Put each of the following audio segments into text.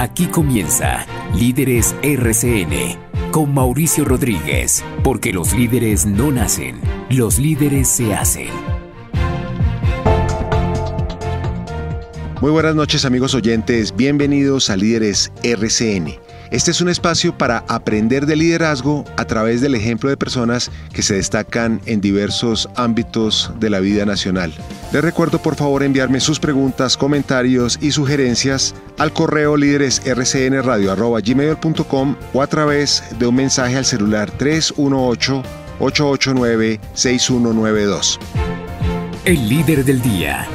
Aquí comienza Líderes RCN con Mauricio Rodríguez, porque los líderes no nacen, los líderes se hacen. Muy buenas noches amigos oyentes, bienvenidos a Líderes RCN. Este es un espacio para aprender de liderazgo a través del ejemplo de personas que se destacan en diversos ámbitos de la vida nacional. Les recuerdo por favor enviarme sus preguntas, comentarios y sugerencias al correo líderesrcnradio.com o a través de un mensaje al celular 318 889 6192 El líder del día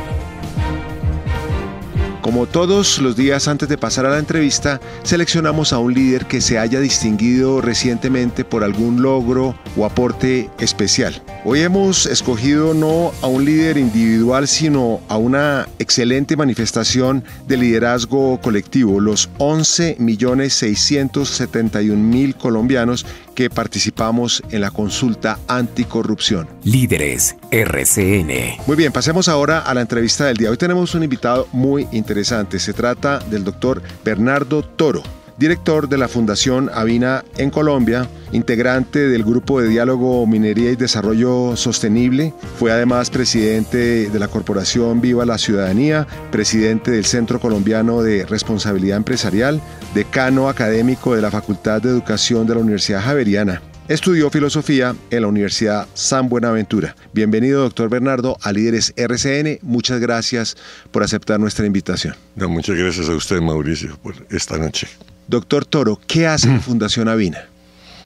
como todos los días antes de pasar a la entrevista, seleccionamos a un líder que se haya distinguido recientemente por algún logro o aporte especial. Hoy hemos escogido no a un líder individual, sino a una excelente manifestación de liderazgo colectivo, los 11.671.000 colombianos que participamos en la consulta anticorrupción. Líderes RCN. Muy bien, pasemos ahora a la entrevista del día. Hoy tenemos un invitado muy interesante. Se trata del doctor Bernardo Toro, director de la Fundación Avina en Colombia, integrante del Grupo de Diálogo Minería y Desarrollo Sostenible, fue además presidente de la Corporación Viva la Ciudadanía, presidente del Centro Colombiano de Responsabilidad Empresarial, decano académico de la Facultad de Educación de la Universidad Javeriana. Estudió filosofía en la Universidad San Buenaventura. Bienvenido, doctor Bernardo, a Líderes RCN. Muchas gracias por aceptar nuestra invitación. muchas gracias a usted, Mauricio, por esta noche. Doctor Toro, ¿qué hace la mm. Fundación Avina?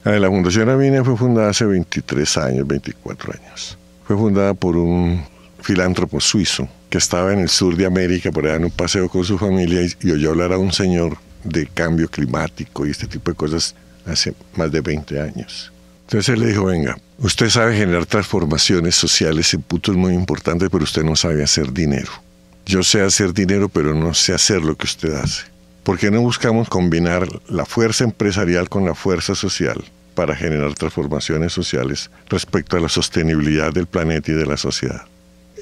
Ah, la Fundación Avina fue fundada hace 23 años, 24 años. Fue fundada por un filántropo suizo que estaba en el sur de América, por allá en un paseo con su familia, y oyó hablar a un señor de cambio climático y este tipo de cosas hace más de 20 años. Entonces él le dijo, venga, usted sabe generar transformaciones sociales en puntos muy importantes, pero usted no sabe hacer dinero. Yo sé hacer dinero, pero no sé hacer lo que usted hace. ¿Por qué no buscamos combinar la fuerza empresarial con la fuerza social para generar transformaciones sociales respecto a la sostenibilidad del planeta y de la sociedad?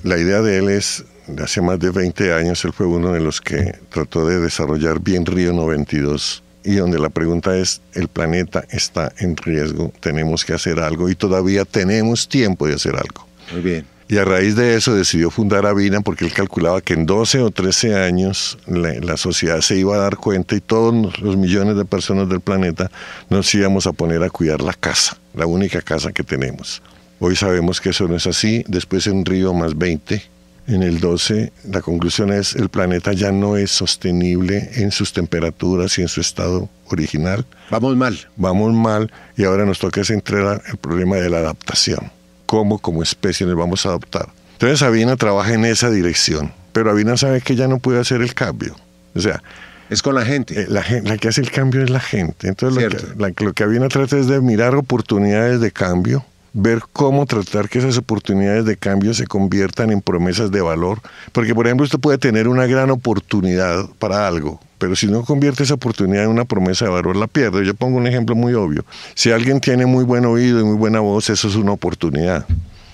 La idea de él es hace más de 20 años, él fue uno de los que trató de desarrollar bien Río 92 y donde la pregunta es, el planeta está en riesgo, tenemos que hacer algo y todavía tenemos tiempo de hacer algo. Muy bien. Y a raíz de eso decidió fundar Avina porque él calculaba que en 12 o 13 años la, la, sociedad se iba a dar cuenta y todos los millones de personas del planeta nos íbamos a poner a cuidar la casa, la única casa que tenemos. Hoy sabemos que eso no es así, después en Río más 20 en el 12, la conclusión es, el planeta ya no es sostenible en sus temperaturas y en su estado original. Vamos mal. Vamos mal y ahora nos toca centrar el problema de la adaptación. ¿Cómo como especie nos vamos a adaptar? Entonces Avina trabaja en esa dirección, pero Avina sabe que ya no puede hacer el cambio. O sea, es con la gente. Eh, la, la, que hace el cambio es la gente. Entonces, lo que, la, lo que, Avina trata es de mirar oportunidades de cambio ver cómo tratar que esas oportunidades de cambio se conviertan en promesas de valor. Porque, por ejemplo, usted puede tener una gran oportunidad para algo, pero si no convierte esa oportunidad en una promesa de valor, la pierde. Yo pongo un ejemplo muy obvio. Si alguien tiene muy buen oído y muy buena voz, eso es una oportunidad.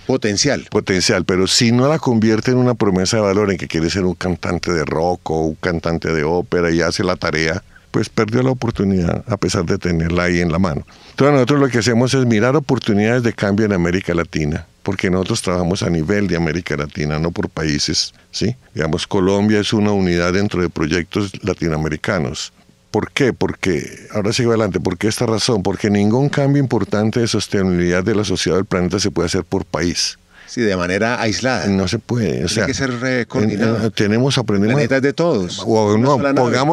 Potencial. Potencial, pero si no la convierte en una promesa de valor en que quiere ser un cantante de rock o un cantante de ópera y hace la tarea, pues perdió la oportunidad a pesar de tenerla ahí en la mano. Entonces nosotros lo que hacemos es mirar oportunidades de cambio en América Latina, porque nosotros trabajamos a nivel de América Latina, no por países, ¿sí? Digamos, Colombia es una unidad dentro de proyectos latinoamericanos. ¿Por qué? Porque, ahora sigo adelante, ¿por qué esta razón? Porque ningún cambio importante de sostenibilidad de la sociedad del planeta se puede hacer por país. Sí, de manera aislada. No se puede. O que ser eh, coordinado. Eh, tenemos, de todos. O no,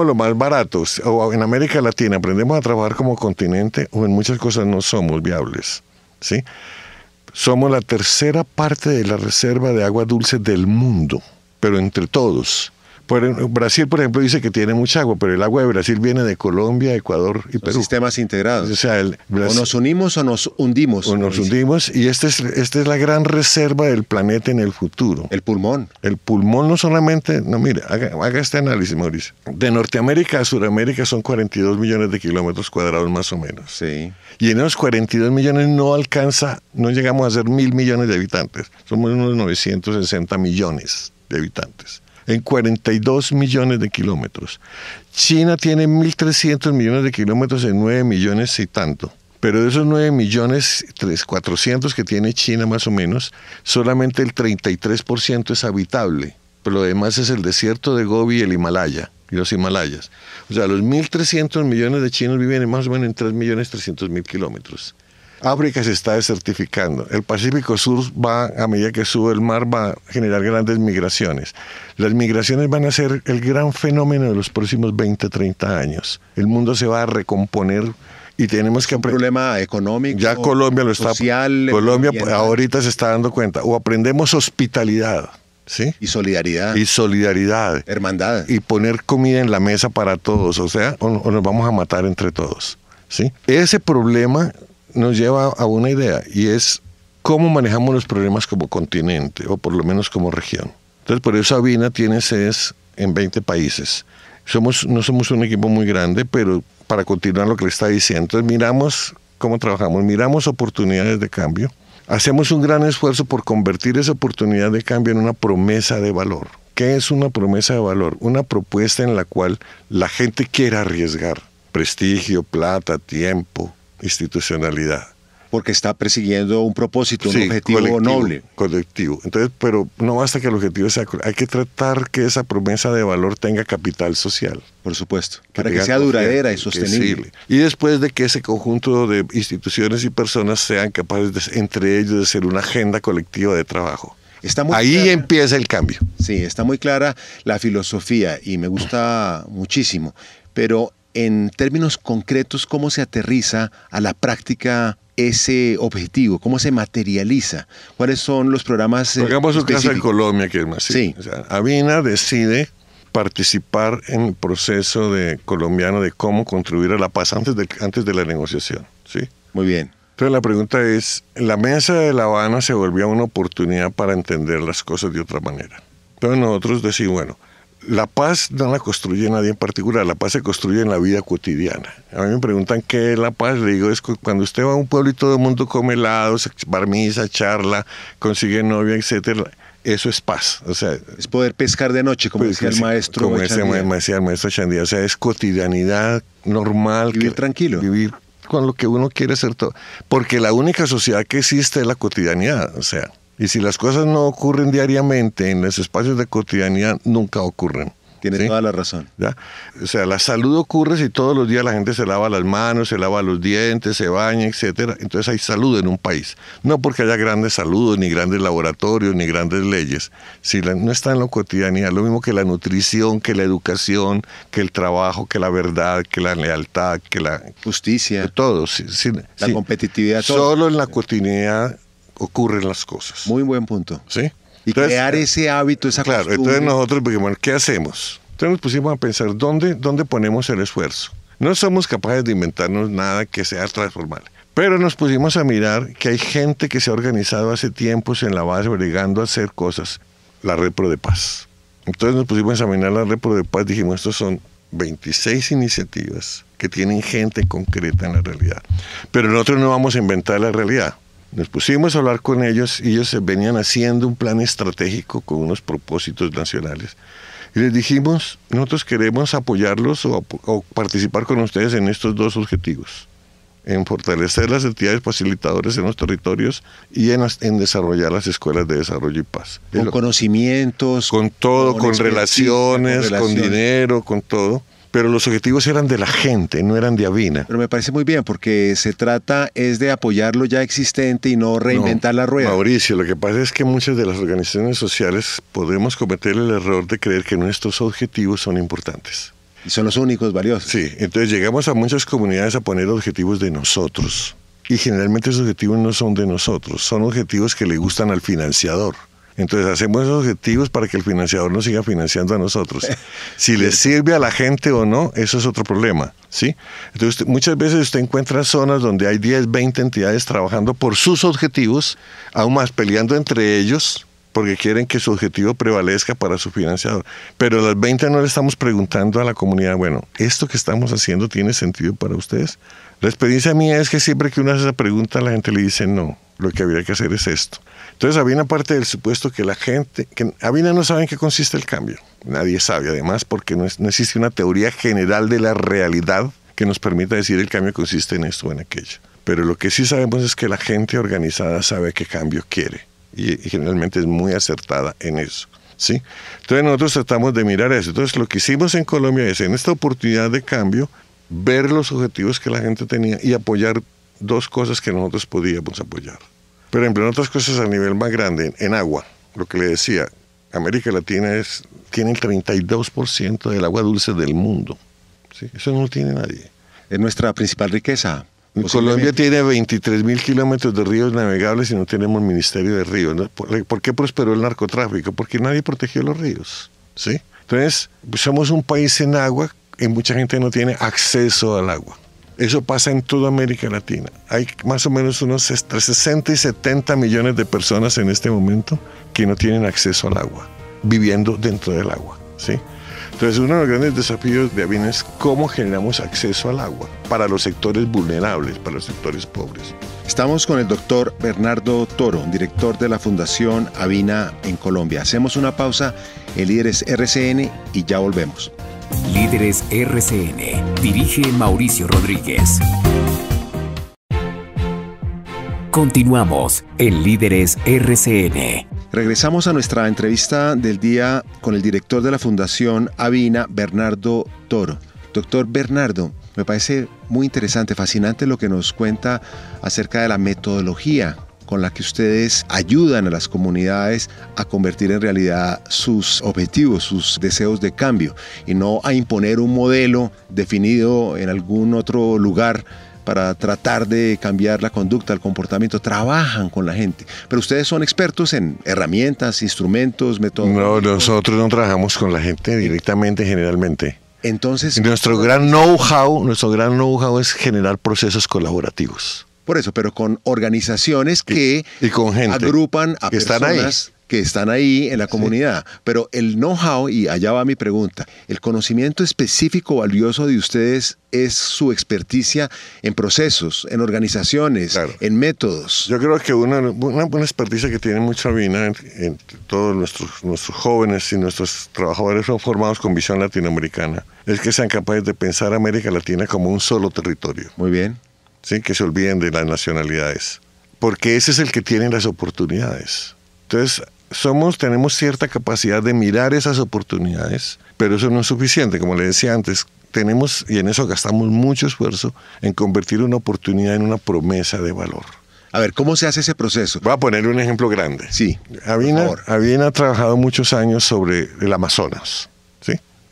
lo más baratos. O en América Latina aprendemos a trabajar como continente o en muchas cosas no somos viables. ¿Sí? Somos la tercera parte de la reserva de agua dulce del mundo, pero entre todos. Brasil, por ejemplo, dice que tiene mucha agua, pero el agua de Brasil viene de Colombia, Ecuador y Perú. Sistemas integrados. O, sea, nos unimos o nos hundimos. O nos hundimos y esta es, esta es la gran reserva del planeta en el futuro. El pulmón. El pulmón no solamente, no, mire, haga, este análisis, Mauricio. De Norteamérica a Sudamérica son 42 millones de kilómetros cuadrados más o menos. Sí. Y en esos 42 millones no alcanza, no llegamos a ser mil millones de habitantes. Somos unos 960 millones de habitantes en 42 millones de kilómetros. China tiene 1.300 millones de kilómetros en 9 millones y tanto. Pero de esos 9 millones 400 que tiene China más o menos, solamente el 33% es habitable. Pero lo demás es el desierto de Gobi y el Himalaya, y los Himalayas. O sea, los 1.300 millones de chinos viven más o menos en 3.300.000 kilómetros. África se está desertificando. El Pacífico Sur va, a medida que sube el mar, va a generar grandes migraciones. Las migraciones van a ser el gran fenómeno de los próximos 20, 30 años. El mundo se va a recomponer y tenemos que aprender. problema económico. Ya Colombia lo está. Social, Colombia ahorita se está dando cuenta. O aprendemos hospitalidad. ¿Sí? Y solidaridad. Y solidaridad. Hermandad. Y poner comida en la mesa para todos. O sea, o, nos vamos a matar entre todos. ¿Sí? Ese problema nos lleva a una idea y es cómo manejamos los problemas como continente o por lo menos como región. Entonces, por eso Avina tiene sedes en 20 países. Somos, no somos un equipo muy grande, pero para continuar lo que le está diciendo, entonces miramos cómo trabajamos, miramos oportunidades de cambio, hacemos un gran esfuerzo por convertir esa oportunidad de cambio en una promesa de valor. ¿Qué es una promesa de valor? Una propuesta en la cual la gente quiera arriesgar prestigio, plata, tiempo, institucionalidad. Porque está persiguiendo un propósito, un objetivo noble. Colectivo. Entonces, pero no basta que el objetivo sea. Hay que tratar que esa promesa de valor tenga capital social. Por supuesto. para que sea duradera y sostenible. Y después de que ese conjunto de instituciones y personas sean capaces, entre ellos, de ser una agenda colectiva de trabajo. Está Ahí empieza el cambio. Sí, está muy clara la filosofía y me gusta muchísimo. Pero en términos concretos cómo se aterriza a la práctica ese objetivo, cómo se materializa, cuáles son los programas. Pongamos eh, su casa en Colombia que es más. Sí. O Avina decide participar en el proceso de, colombiano de cómo contribuir a la paz antes de, antes de la negociación. ¿sí? Muy bien. Entonces la pregunta es, la mesa de La Habana se volvió una oportunidad para entender las cosas de otra manera. Pero nosotros decimos, bueno, la paz no la construye nadie en particular, la paz se construye en la vida cotidiana. A mí me preguntan qué es la paz, le digo, es cuando usted va a un pueblo y todo el mundo come helados, barmiza, charla, consigue novia, etcétera. Eso es paz. O sea, es poder pescar de noche, como pues, decía el maestro. Como decía el maestro Chandía. O sea, es cotidianidad normal. Vivir tranquilo. Vivir con lo que uno quiere hacer todo. Porque la única sociedad que existe es la cotidianidad. O sea, y si las cosas no ocurren diariamente en los espacios de cotidianidad, nunca ocurren. Tiene toda la razón. O sea, la salud ocurre si todos los días la gente se lava las manos, se lava los dientes, se baña, etcétera. Entonces hay salud en un país. No porque haya grandes saludos, ni grandes laboratorios, ni grandes leyes. Si no está en la cotidianidad, lo mismo que la nutrición, que la educación, que el trabajo, que la verdad, que la lealtad, que la justicia. Todo. la competitividad. Solo en la cotidianidad ocurren las cosas. Muy buen punto. ¿Sí? Y crear ese hábito, esa claro, entonces nosotros dijimos, ¿qué hacemos? Entonces nos pusimos a pensar, ¿dónde, ¿dónde ponemos el esfuerzo? No somos capaces de inventarnos nada que sea transformable. Pero nos pusimos a mirar que hay gente que se ha organizado hace tiempos en la base obligando a hacer cosas. La Red Pro de Paz. Entonces nos pusimos a examinar la Red Pro de Paz. Dijimos, estos son 26 iniciativas que tienen gente concreta en la realidad. Pero nosotros no vamos a inventar la realidad. Nos pusimos a hablar con ellos y ellos venían haciendo un plan estratégico con unos propósitos nacionales. Y les dijimos, nosotros queremos apoyarlos o, participar con ustedes en estos dos objetivos, en fortalecer las entidades facilitadoras en los territorios y en, en desarrollar las escuelas de desarrollo y paz. Con conocimientos. Con todo, con relaciones, con dinero, con todo pero los objetivos eran de la gente, no eran de Avina. Pero me parece muy bien, porque se trata es de apoyar lo ya existente y no reinventar la rueda. Mauricio, lo que pasa es que muchas de las organizaciones sociales podemos cometer el error de creer que nuestros objetivos son importantes. Y son los únicos valiosos. Sí, entonces llegamos a muchas comunidades a poner objetivos de nosotros. Y generalmente esos objetivos no son de nosotros, son objetivos que le gustan al financiador. Entonces hacemos esos objetivos para que el financiador nos siga financiando a nosotros. Si les sirve a la gente o no, eso es otro problema. ¿sí? Entonces muchas veces usted encuentra zonas donde hay 10, 20 entidades trabajando por sus objetivos, aún más peleando entre ellos porque quieren que su objetivo prevalezca para su financiador. Pero las 20 no le estamos preguntando a la comunidad, bueno, ¿esto que estamos haciendo tiene sentido para ustedes? La experiencia mía es que siempre que uno hace esa pregunta, la gente le dice, no, lo que habría que hacer es esto. Entonces una parte del supuesto que la gente, que no sabe en qué consiste el cambio, nadie sabe además porque no, existe una teoría general de la realidad que nos permita decir el cambio consiste en esto o en aquello. Pero lo que sí sabemos es que la gente organizada sabe qué cambio quiere y, generalmente es muy acertada en eso. ¿Sí? Entonces nosotros tratamos de mirar eso. Entonces lo que hicimos en Colombia es, en esta oportunidad de cambio, ver los objetivos que la gente tenía y apoyar dos cosas que nosotros podíamos apoyar. Pero en otras cosas a nivel más grande, en agua, lo que le decía, América Latina es, tiene el 32% del agua dulce del mundo. Eso no lo tiene nadie. Es nuestra principal riqueza. Colombia tiene 23 mil kilómetros de ríos navegables y no tenemos ministerio de ríos. ¿Por, qué prosperó el narcotráfico? Porque nadie protegió los ríos. ¿sí? Entonces, somos un país en agua y mucha gente no tiene acceso al agua. Eso pasa en toda América Latina. Hay más o menos unos 60 y 70 millones de personas en este momento que no tienen acceso al agua, viviendo dentro del agua. ¿sí? Entonces, uno de los grandes desafíos de Avina es cómo generamos acceso al agua para los sectores vulnerables, para los sectores pobres. Estamos con el doctor Bernardo Toro, director de la Fundación Avina en Colombia. Hacemos una pausa. El líder es RCN y ya volvemos. Líderes RCN. Dirige Mauricio Rodríguez. Continuamos en Líderes RCN. Regresamos a nuestra entrevista del día con el director de la Fundación Avina, Bernardo Toro. Doctor Bernardo, me parece muy interesante, fascinante lo que nos cuenta acerca de la metodología con la que ustedes ayudan a las comunidades a convertir en realidad sus objetivos, sus deseos de cambio y no a imponer un modelo definido en algún otro lugar para tratar de cambiar la conducta, el comportamiento, trabajan con la gente. Pero ustedes son expertos en herramientas, instrumentos, métodos. No, nosotros no trabajamos con la gente directamente, generalmente. Entonces, nuestro gran know-how, nuestro gran know-how es generar procesos colaborativos. Por eso, pero con organizaciones que agrupan a personas que están ahí en la comunidad. Pero el know-how, y allá va mi pregunta, el conocimiento específico valioso de ustedes es su experticia en procesos, en organizaciones, en métodos. Yo creo que una, buena experticia que tiene mucha Vina, en, en todos nuestros, nuestros jóvenes y nuestros trabajadores son formados con visión latinoamericana, es que sean capaces de pensar América Latina como un solo territorio. Muy bien que se olviden de las nacionalidades, porque ese es el que tiene las oportunidades. Entonces, somos, tenemos cierta capacidad de mirar esas oportunidades, pero eso no es suficiente, como le decía antes, tenemos, y en eso gastamos mucho esfuerzo, en convertir una oportunidad en una promesa de valor. A ver, ¿cómo se hace ese proceso? Voy a poner un ejemplo grande. Sí. Avina, ha trabajado muchos años sobre el Amazonas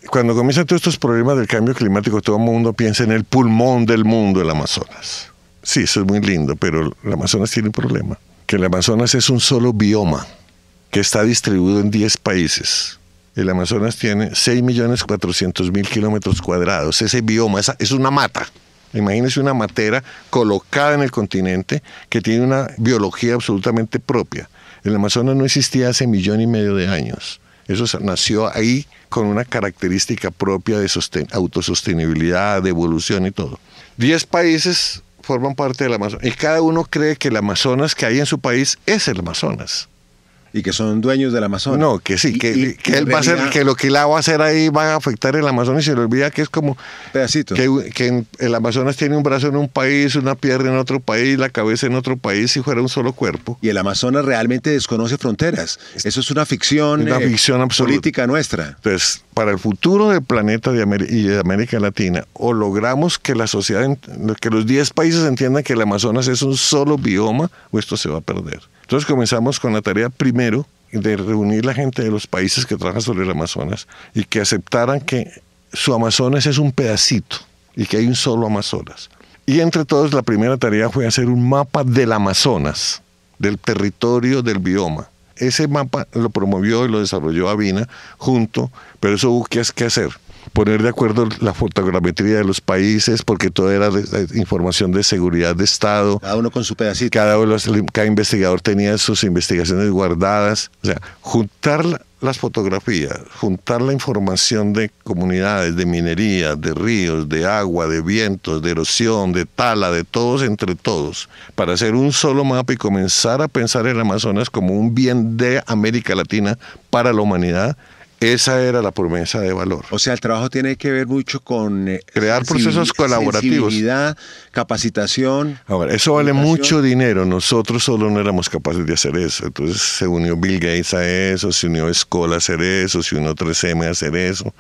cuando comienzan todos estos problemas del cambio climático, todo el mundo piensa en el pulmón del mundo, el Amazonas. Sí, eso es muy lindo, pero el Amazonas tiene un problema. Que el Amazonas es un solo bioma que está distribuido en 10 países. El Amazonas tiene 6.400.000 kilómetros cuadrados. Ese bioma es una mata. Imagínense una matera colocada en el continente que tiene una biología absolutamente propia. El Amazonas no existía hace millón y medio de años. Eso nació ahí con una característica propia de autosostenibilidad, de evolución y todo. Diez países forman parte del Amazonas y cada uno cree que el Amazonas que hay en su país es el Amazonas y que son dueños del Amazonas. No, que sí, que, él va a ser que lo que él va a hacer ahí va a afectar el Amazonas y se le olvida que es como pedacito. Que, el Amazonas tiene un brazo en un país, una pierna en otro país, la cabeza en otro país, si fuera un solo cuerpo. Y el Amazonas realmente desconoce fronteras. Eso es una ficción, una eh, política nuestra. Entonces, para el futuro del planeta de y de América Latina, o logramos que la sociedad, que los 10 países entiendan que el Amazonas es un solo bioma, o esto se va a perder. Entonces comenzamos con la tarea primera primero de reunir la gente de los países que trabajan sobre el Amazonas y que aceptaran que su Amazonas es un pedacito y que hay un solo Amazonas. Y entre todos la primera tarea fue hacer un mapa del Amazonas, del territorio, del bioma. Ese mapa lo promovió y lo desarrolló Avina junto, pero eso hubo que hacer poner de acuerdo la fotogrametría de los países, porque todo era información de seguridad de Estado. Cada uno con su pedacito. Cada, cada investigador tenía sus investigaciones guardadas. O sea, juntar las fotografías, juntar la información de comunidades, de minería, de ríos, de agua, de vientos, de erosión, de tala, de todos entre todos, para hacer un solo mapa y comenzar a pensar el Amazonas como un bien de América Latina para la humanidad, esa era la promesa de valor. O sea, el trabajo tiene que ver mucho con eh, crear procesos colaborativos, capacitación. Ahora, eso vale mucho dinero. Nosotros solo no éramos capaces de hacer eso. Entonces se unió Bill Gates a eso, se unió Escola a hacer eso, se unió 3M a hacer eso,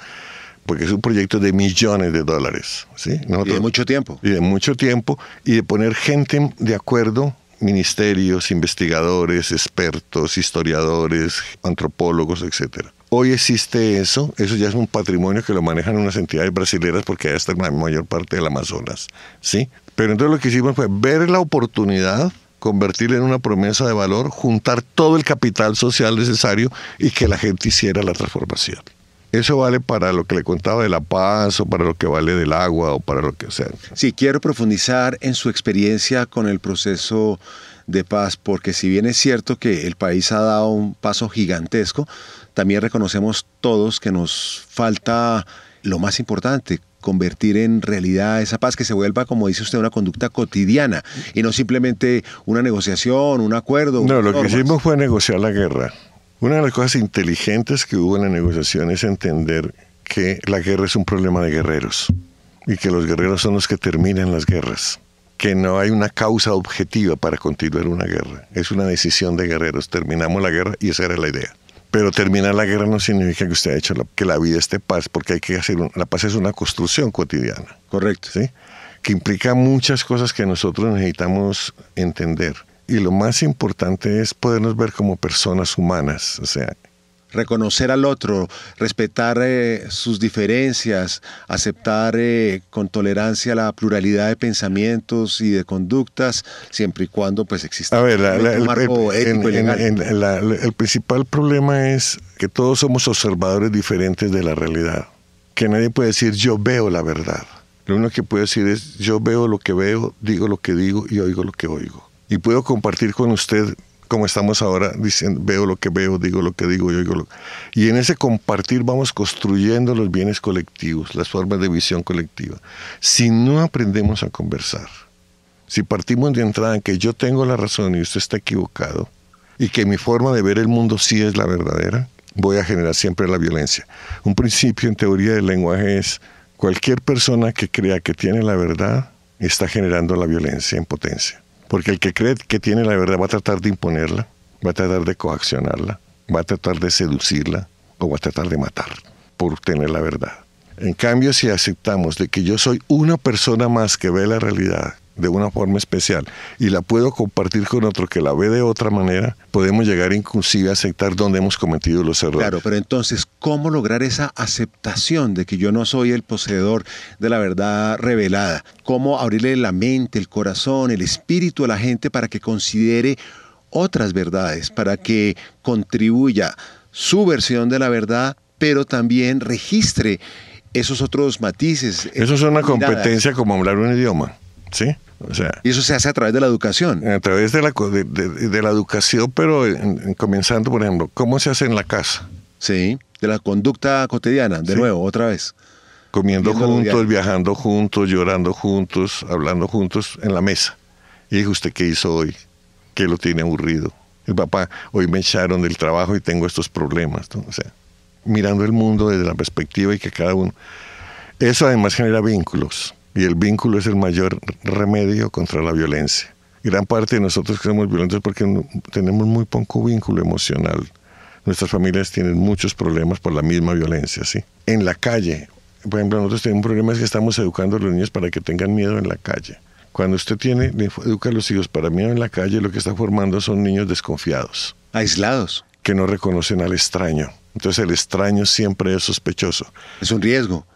porque es un proyecto de millones de dólares, ¿sí? y de mucho tiempo. Y de mucho tiempo y de poner gente de acuerdo ministerios, investigadores, expertos, historiadores, antropólogos, etcétera. Hoy existe eso, eso ya es un patrimonio que lo manejan unas entidades brasileñas porque allá está la mayor parte del Amazonas, ¿sí? Pero entonces lo que hicimos fue ver la oportunidad, convertirla en una promesa de valor, juntar todo el capital social necesario y que la gente hiciera la transformación. Eso vale para lo que le contaba de la paz o para lo que vale del agua o para lo que sea. Sí, quiero profundizar en su experiencia con el proceso de paz, porque si bien es cierto que el país ha dado un paso gigantesco, también reconocemos todos que nos falta lo más importante, convertir en realidad esa paz que se vuelva, como dice usted, una conducta cotidiana y no simplemente una negociación, un acuerdo. No, lo que hicimos fue negociar la guerra. Una de las cosas inteligentes que hubo en la negociación es entender que la guerra es un problema de guerreros y que los guerreros son los que terminan las guerras, que no hay una causa objetiva para continuar una guerra, es una decisión de guerreros, terminamos la guerra y esa era la idea. Pero terminar la guerra no significa que usted ha hecho la, que la vida esté paz, porque hay que hacer la paz es una construcción cotidiana. Correcto. ¿sí? Que implica muchas cosas que nosotros necesitamos entender. Y lo más importante es podernos ver como personas humanas, o sea, reconocer al otro, respetar eh, sus diferencias, aceptar eh, con tolerancia la pluralidad de pensamientos y de conductas, siempre y cuando pues exista un marco el, el principal problema es que todos somos observadores diferentes de la realidad, que nadie puede decir yo veo la verdad. Lo único que puedo decir es yo veo lo que veo, digo lo que digo y oigo lo que oigo. Y puedo compartir con usted como estamos ahora, diciendo, veo lo que veo, digo lo que digo, yo digo lo Y en ese compartir vamos construyendo los bienes colectivos, las formas de visión colectiva. Si no aprendemos a conversar, si partimos de entrada en que yo tengo la razón y usted está equivocado, y que mi forma de ver el mundo sí es la verdadera, voy a generar siempre la violencia. Un principio en teoría del lenguaje es cualquier persona que crea que tiene la verdad está generando la violencia en potencia. Porque el que cree que tiene la verdad va a tratar de imponerla, va a tratar de coaccionarla, va a tratar de seducirla o va a tratar de matar por tener la verdad. En cambio, si aceptamos de que yo soy una persona más que ve la realidad, de una forma especial y la puedo compartir con otro que la ve de otra manera, podemos llegar inclusive a aceptar donde hemos cometido los errores. Claro, pero entonces, ¿cómo lograr esa aceptación de que yo no soy el poseedor de la verdad revelada? ¿Cómo abrirle la mente, el corazón, el espíritu a la gente para que considere otras verdades, para que contribuya su versión de la verdad, pero también registre esos otros matices? Eso es una competencia como hablar un idioma, ¿sí? y eso se hace a través de la educación. A través de la, de, la educación, pero comenzando, por ejemplo, ¿cómo se hace en la casa? Sí, de la conducta cotidiana, de nuevo, otra vez. Comiendo juntos, viajando juntos, llorando juntos, hablando juntos en la mesa. Y dijo, ¿usted qué hizo hoy? ¿Qué lo tiene aburrido? El papá, hoy me echaron del trabajo y tengo estos problemas. O sea, mirando el mundo desde la perspectiva y que cada uno... Eso además genera vínculos y el vínculo es el mayor remedio contra la violencia. Gran parte de nosotros que somos violentos porque tenemos muy poco vínculo emocional. Nuestras familias tienen muchos problemas por la misma violencia, ¿sí? En la calle, por ejemplo, nosotros tenemos un problema es que estamos educando a los niños para que tengan miedo en la calle. Cuando usted tiene, educa a los hijos para miedo en la calle, lo que está formando son niños desconfiados. Aislados. Que no reconocen al extraño. Entonces el extraño siempre es sospechoso. Es un riesgo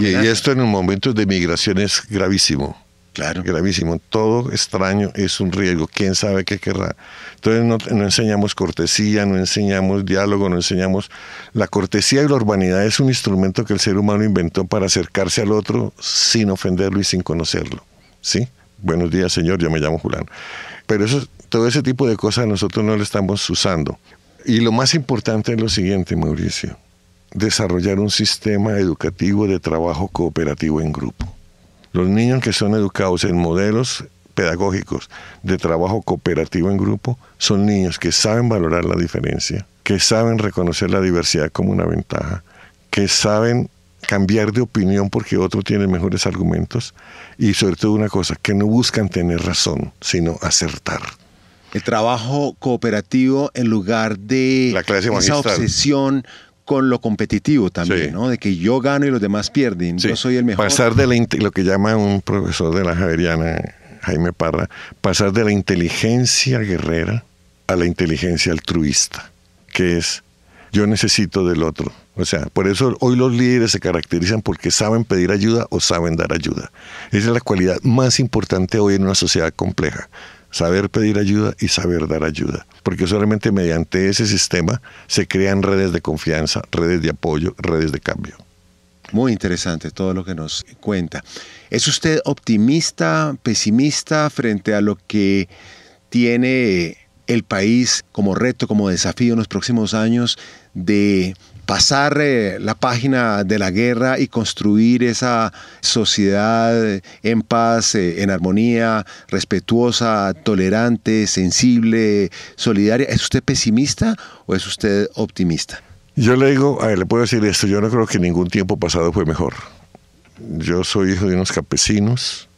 y, esto en un momento de migración es gravísimo. Claro. Gravísimo. Todo extraño es un riesgo. ¿Quién sabe qué querrá? Entonces no, enseñamos cortesía, no enseñamos diálogo, no enseñamos... La cortesía y la urbanidad es un instrumento que el ser humano inventó para acercarse al otro sin ofenderlo y sin conocerlo. ¿Sí? Buenos días, señor, yo me llamo Julán. Pero eso, todo ese tipo de cosas nosotros no lo estamos usando. Y lo más importante es lo siguiente, Mauricio desarrollar un sistema educativo de trabajo cooperativo en grupo. Los niños que son educados en modelos pedagógicos de trabajo cooperativo en grupo son niños que saben valorar la diferencia, que saben reconocer la diversidad como una ventaja, que saben cambiar de opinión porque otro tiene mejores argumentos y sobre todo una cosa, que no buscan tener razón, sino acertar. El trabajo cooperativo en lugar de la clase esa obsesión con lo competitivo también, ¿no? De que yo gano y los demás pierden, yo soy el mejor. Pasar de lo que llama un profesor de la Javeriana, Jaime Parra, pasar de la inteligencia guerrera a la inteligencia altruista, que es yo necesito del otro. O sea, por eso hoy los líderes se caracterizan porque saben pedir ayuda o saben dar ayuda. Esa es la cualidad más importante hoy en una sociedad compleja saber pedir ayuda y saber dar ayuda. Porque solamente mediante ese sistema se crean redes de confianza, redes de apoyo, redes de cambio. Muy interesante todo lo que nos cuenta. ¿Es usted optimista, pesimista frente a lo que tiene el país como reto, como desafío en los próximos años de pasar eh, la página de la guerra y construir esa sociedad eh, en paz, eh, en armonía, respetuosa, tolerante, sensible, solidaria. ¿Es usted pesimista o es usted optimista? Yo le digo, a le puedo decir esto, yo no creo que ningún tiempo pasado fue mejor. Yo soy hijo de unos campesinos,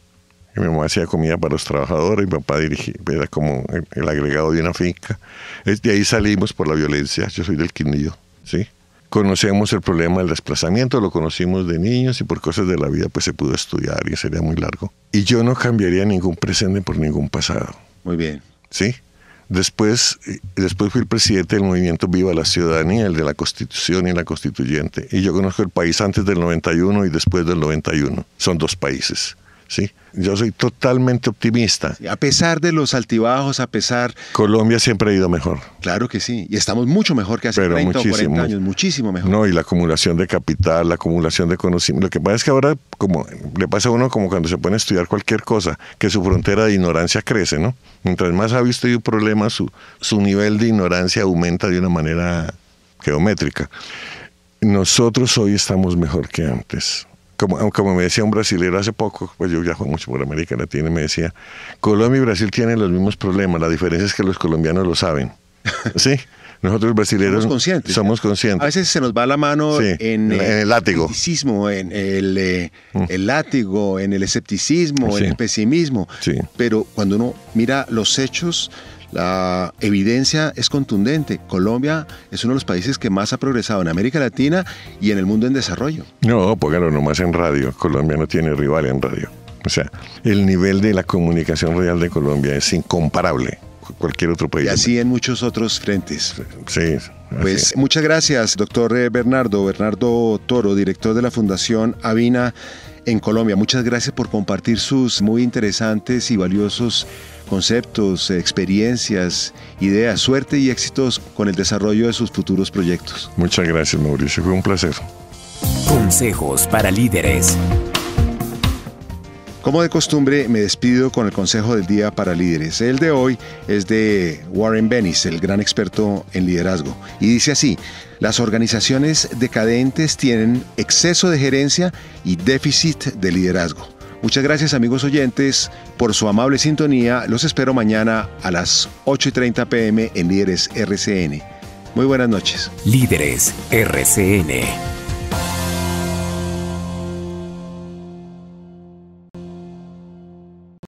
mi mamá hacía comida para los trabajadores, mi papá dirigía, era como el, agregado de una finca. De ahí salimos por la violencia, yo soy del Quindío, ¿sí? conocemos el problema del desplazamiento, lo conocimos de niños y por cosas de la vida pues se pudo estudiar y sería muy largo. Y yo no cambiaría ningún presente por ningún pasado. Muy bien. ¿Sí? Después, eh, después fui el presidente del movimiento Viva la Ciudadanía, el de la Constitución y la Constituyente. Y yo conozco el país antes del 91 y después del 91. Son dos países. ¿sí? Yo soy totalmente optimista. A pesar de los altibajos, a pesar... Colombia siempre ha ido mejor. Claro que sí, y estamos mucho mejor que hace o 40 años, muchísimo mejor. No, y la acumulación de capital, la acumulación de conocimiento. Lo que pasa es que ahora como le pasa a uno como cuando se pone a estudiar cualquier cosa, que su frontera de ignorancia crece, ¿no? Mientras más ha visto un problema, su, su nivel de ignorancia aumenta de una manera geométrica. Nosotros hoy estamos mejor que antes como, me decía un brasilero hace poco, pues yo viajo mucho por América Latina, y me decía, Colombia y Brasil tienen los mismos problemas, la diferencia es que los colombianos lo saben. ¿Sí? Nosotros brasileños somos conscientes. Somos conscientes. A veces se nos va la mano eh, en, el, látigo. Eh, en mm. el, látigo, en el escepticismo, pues en el pesimismo. Pero cuando uno mira los hechos, la evidencia es contundente. Colombia es uno de los países que más ha progresado en América Latina y en el mundo en desarrollo. No, póngalo pues nomás en radio. Colombia no tiene rival en radio. O sea, el nivel de la comunicación real de Colombia es incomparable con cualquier otro país. Y así en muchos otros frentes. Sí. Pues muchas gracias, doctor eh, Bernardo, Bernardo Toro, director de la Fundación Avina en Colombia. Muchas gracias por compartir sus muy interesantes y valiosos conceptos, experiencias, ideas, suerte y éxitos con el desarrollo de sus futuros proyectos. Muchas gracias Mauricio, fue un placer. Consejos para líderes. Como de costumbre, me despido con el consejo del día para líderes. El de hoy es de Warren Bennis, el gran experto en liderazgo. Y dice así, las organizaciones decadentes tienen exceso de gerencia y déficit de liderazgo. Muchas gracias amigos oyentes por su amable sintonía. Los espero mañana a las 8.30 pm en Líderes RCN. Muy buenas noches. Líderes RCN.